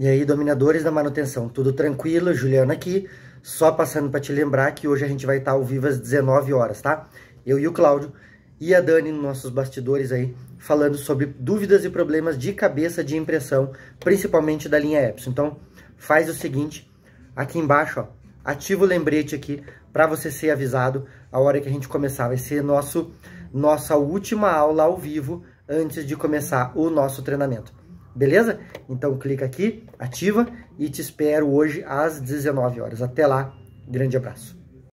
E aí, dominadores da manutenção, tudo tranquilo, Juliana aqui. Só passando para te lembrar que hoje a gente vai estar tá ao vivo às 19 horas, tá? Eu e o Cláudio e a Dani nos nossos bastidores aí, falando sobre dúvidas e problemas de cabeça de impressão, principalmente da linha Epson. Então, faz o seguinte, aqui embaixo, ó, ativa o lembrete aqui para você ser avisado a hora que a gente começar. Vai ser nosso, nossa última aula ao vivo antes de começar o nosso treinamento. Beleza? Então clica aqui, ativa e te espero hoje às 19 horas. Até lá, grande abraço.